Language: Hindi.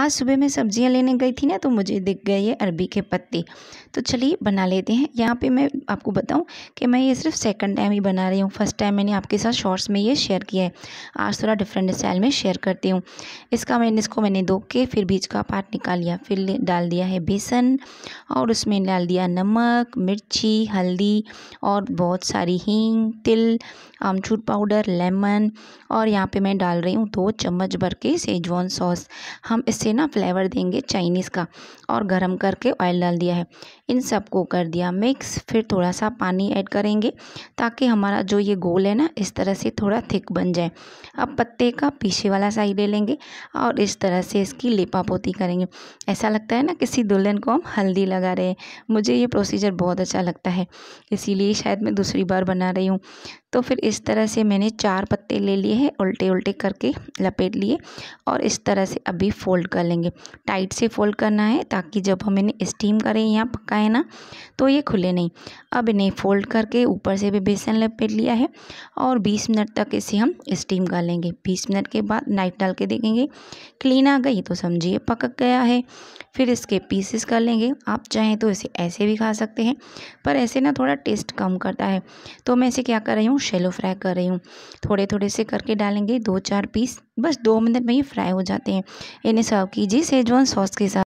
आज सुबह मैं सब्जियां लेने गई थी ना तो मुझे दिख गए ये अरबी के पत्ते तो चलिए बना लेते हैं यहाँ पे मैं आपको बताऊँ कि मैं ये सिर्फ सेकंड टाइम ही बना रही हूँ फर्स्ट टाइम मैंने आपके साथ शॉर्ट्स में ये शेयर किया है आज थोड़ा डिफरेंट स्टाइल में शेयर करती हूँ इसका मैंने इसको मैंने धो के फिर बीज का पार्ट निकाल लिया फिर डाल दिया है बेसन और उसमें डाल दिया नमक मिर्ची हल्दी और बहुत सारी हींग तिल आमचूर पाउडर लेमन और यहाँ पर मैं डाल रही हूँ दो चम्मच भर के सेजवान सॉस हम इससे से ना फ्लेवर देंगे चाइनीज़ का और गरम करके ऑयल डाल दिया है इन सबको कर दिया मिक्स फिर थोड़ा सा पानी ऐड करेंगे ताकि हमारा जो ये गोल है ना इस तरह से थोड़ा थिक बन जाए अब पत्ते का पीछे वाला साइड ले लेंगे और इस तरह से इसकी लेपापोती पोती करेंगे ऐसा लगता है ना किसी दुल्हन को हम हल्दी लगा रहे हैं मुझे ये प्रोसीजर बहुत अच्छा लगता है इसीलिए शायद मैं दूसरी बार बना रही हूँ तो फिर इस तरह से मैंने चार पत्ते ले लिए हैं उल्टे उल्टे करके लपेट लिए और इस तरह से अभी फोल्ड कर लेंगे टाइट से फोल्ड करना है ताकि जब हम इन्हें स्टीम करें या पकाएं ना तो ये खुले नहीं अब इन्हें फोल्ड करके ऊपर से भी बेसन लपेट लिया है और बीस मिनट तक इसे हम स्टीम कर लेंगे बीस मिनट के बाद नाइफ डाल के देखेंगे क्लीन आ गई तो समझिए पक गया है फिर इसके पीसेस कर लेंगे आप चाहें तो इसे ऐसे भी खा सकते हैं पर ऐसे ना थोड़ा टेस्ट कम करता है तो मैं इसे क्या कर रही हूँ शेलो फ्राई कर रही हूँ थोड़े थोड़े से करके डालेंगे दो चार पीस बस दो मिनट में ही फ्राई हो जाते हैं इन्हें सर्व कीजिए सेजवान सॉस के साथ